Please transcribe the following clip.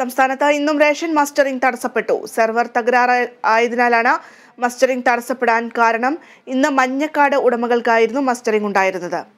സംസ്ഥാനത്ത് ഇന്നും ration mustering തടസ്സപ്പെട്ടു സെർവർ തകരാറ് ആയതിനാലാണ് മസ്റ്ററിംഗ് തടസ്സപ്പെടാൻ കാരണം ഇന്ന് മഞ്ഞക്കാട് ഉടമകൾക്കായിരുന്നു മസ്റ്ററിംഗ് ഉണ്ടായിരുന്നത്